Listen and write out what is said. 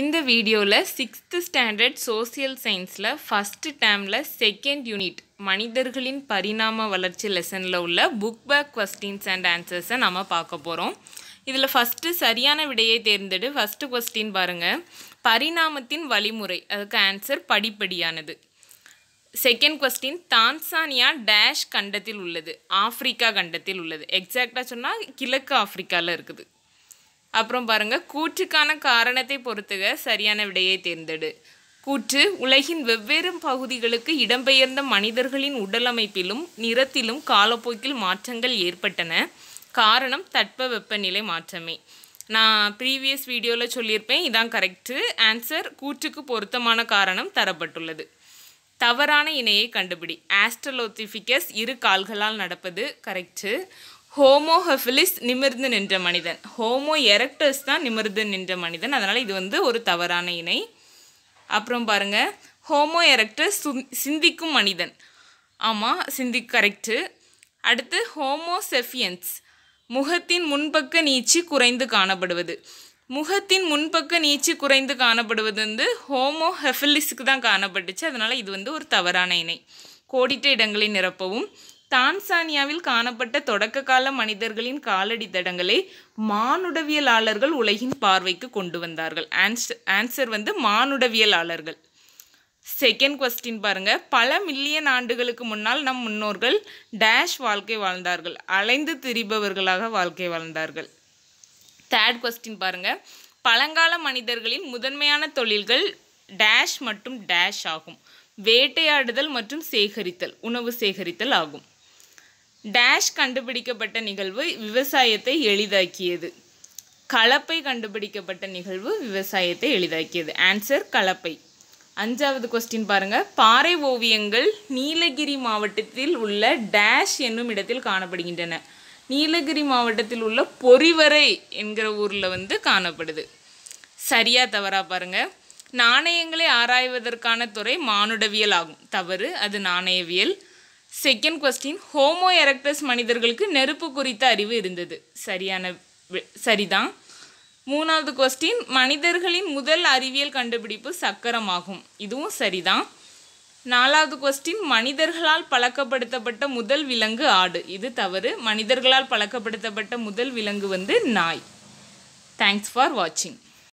இந்த வீடியோவில் sixth standard social சயின்ஸில் ஃபஸ்ட்டு டேமில் செகண்ட் யூனிட் மனிதர்களின் பரிணாம வளர்ச்சி லெசனில் உள்ள புக் பேக் கொஸ்டின்ஸ் அண்ட் ஆன்சர்ஸை நம்ம பார்க்க போகிறோம் இதில் ஃபஸ்ட்டு சரியான விடையை தேர்ந்தெடு ஃபஸ்ட்டு கொஸ்டின் பாருங்கள் பரிணாமத்தின் வழிமுறை அதுக்கு ஆன்சர் படிப்படியானது செகண்ட் கொஸ்டின் தான்சானியா டேஷ் கண்டத்தில் உள்ளது ஆஃப்ரிக்கா கண்டத்தில் உள்ளது எக்ஸாக்டாக சொன்னால் கிழக்கு ஆஃப்ரிக்காவில் இருக்குது அப்புறம் பாருங்கள் கூற்றுக்கான காரணத்தை பொறுத்துக சரியான விடையை தேர்ந்தெடு கூற்று உலகின் வெவ்வேறு பகுதிகளுக்கு இடம்பெயர்ந்த மனிதர்களின் உடலமைப்பிலும் நிறத்திலும் காலப்போக்கில் மாற்றங்கள் ஏற்பட்டன காரணம் தட்ப வெப்பநிலை மாற்றமே நான் ப்ரீவியஸ் வீடியோவில் சொல்லியிருப்பேன் இதான் கரெக்டு ஆன்சர் கூற்றுக்கு பொருத்தமான காரணம் தரப்பட்டுள்ளது தவறான இணையை கண்டுபிடி ஆஸ்ட்ரலோத்திஃபிகஸ் இரு கால்களால் நடப்பது கரெக்டு ஹோமோ ஹெஃபிலிஸ் நிமிர்ந்து நின்ற மனிதன் ஹோமோ எரக்டஸ் தான் நிமிர்ந்து நின்ற மனிதன் அதனால் இது வந்து ஒரு தவறான இணை அப்புறம் பாருங்கள் ஹோமோ எரக்டர்ஸ் சிந்திக்கும் மனிதன் ஆமாம் சிந்தி கரெக்டு அடுத்து ஹோமோ செஃபியன்ஸ் முகத்தின் முன்பக்க நீச்சி குறைந்து காணப்படுவது முகத்தின் முன்பக்க நீச்சி குறைந்து காணப்படுவது வந்து ஹோமோ ஹெஃபிலிஸ்க்கு தான் காணப்பட்டுச்சு அதனால் இது வந்து ஒரு தவறான இணை கோடிட்ட இடங்களை நிரப்பவும் தான்சானியாவில் காணப்பட்ட தொடக்க கால மனிதர்களின் காலடி தடங்களை மானுடவியலாளர்கள் உலகின் பார்வைக்கு கொண்டு வந்தார்கள் ஆன்சர் வந்து மானுடவியலாளர்கள் செகண்ட் கொஸ்டின் பாருங்க பல மில்லியன் ஆண்டுகளுக்கு முன்னால் நம் முன்னோர்கள் டேஷ் வாழ்க்கை வாழ்ந்தார்கள் அலைந்து திரிபவர்களாக வாழ்க்கை வாழ்ந்தார்கள் தேர்ட் கொஸ்டின் பாருங்க பழங்கால மனிதர்களின் முதன்மையான தொழில்கள் டேஷ் மற்றும் டேஷ் ஆகும் வேட்டையாடுதல் மற்றும் சேகரித்தல் உணவு சேகரித்தல் ஆகும் டேஷ் கண்டுபிடிக்கப்பட்ட நிகழ்வு விவசாயத்தை எளிதாக்கியது கலப்பை கண்டுபிடிக்கப்பட்ட நிகழ்வு விவசாயத்தை எளிதாக்கியது ஆன்சர் கலப்பை அஞ்சாவது கொஸ்டின் பாருங்கள் பாறை ஓவியங்கள் நீலகிரி மாவட்டத்தில் உள்ள டேஷ் என்னும் இடத்தில் காணப்படுகின்றன நீலகிரி மாவட்டத்தில் உள்ள பொறிவரை என்கிற ஊரில் வந்து காணப்படுது சரியா தவறா பாருங்கள் நாணயங்களை ஆராய்வதற்கான துறை மானுடவியல் ஆகும் தவறு அது நாணயவியல் செகண்ட் கொஸ்டின் ஹோமோ எரக்டஸ் மனிதர்களுக்கு நெருப்பு குறித்த அறிவு இருந்தது சரியான சரிதான் மூணாவது கொஸ்டின் மனிதர்களின் முதல் அறிவியல் கண்டுபிடிப்பு சக்கரமாகும் இதுவும் சரிதான் நாலாவது கொஸ்டின் மனிதர்களால் பழக்கப்படுத்தப்பட்ட முதல் விலங்கு ஆடு இது தவறு மனிதர்களால் பழக்கப்படுத்தப்பட்ட முதல் விலங்கு வந்து நாய் தேங்க்ஸ் ஃபார் வாட்சிங்